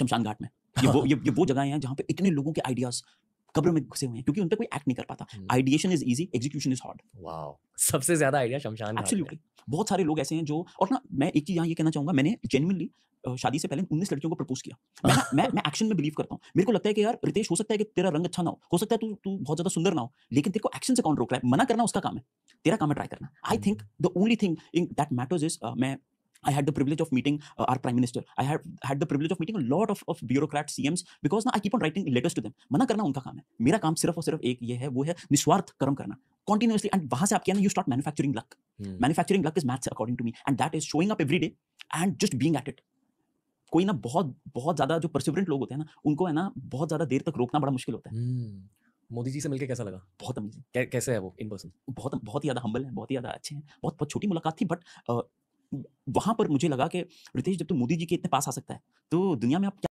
शमशान घाट में ये वो ये, ये वो जगह है जहाँ पे इतने लोगों के आइडियाज कब्र में घुसे हुए हैं क्योंकि उन पर कोई एक्ट नहीं कर पाता ideation is easy execution is hard सबसे ज्यादा आइडिया शमशान एब्सोल्युटली बहुत सारे लोग ऐसे हैं जो और ना मैं एक चीज यहाँ ये कहना चाहूंगा मैंने जेनुअनली शादी से पहले उन्नीस लड़कियों को प्रपोज किया मैं मैं मैं एक्शन में बिलीव करता हूँ मेरे को लगता है कि यार रितेश हो सकता है कि तेरा रंग अच्छा ना हो हो सकता है तू तू बहुत ज्यादा सुंदर ना हो लेकिन तेरे को एक्शन से कौन रोक रहा है मना करना उसका काम है तेरा काम है ट्राई करना I think the only thing in that matters is मैं I had the privilege of meeting uh, our prime minister. I have had the privilege of meeting a lot of, of bureaucrats, CMs, because now I keep on writing letters to them. मना करना उनका काम है मेरा काम सिर्फ और सिर्फ एक ये है वो है निस्वार्थ कर्म करना continuously and वहां से आप क्या ना you start manufacturing luck manufacturing luck is maths according to me and that is showing up every day and just being at it कोई ना बहुत बहुत ज्यादा जो परसिवरेंट लोग होते हैं ना उनको है ना बहुत ज्यादा देर तक रोकना बड़ा मुश्किल होता है hmm. मोदी जी से मिलकर कैसा लगा बहुत अमेजिंग कै, कैसे है वो इन पर्सन बहुत बहुत ही ज़्यादा हम्बल है बहुत ही ज़्यादा अच्छे हैं बहुत बहुत छोटी मुलाकात थी बट वहां पर मुझे लगा कि रितेश जब तो मोदी जी के इतने पास आ सकता है तो दुनिया में आप क्या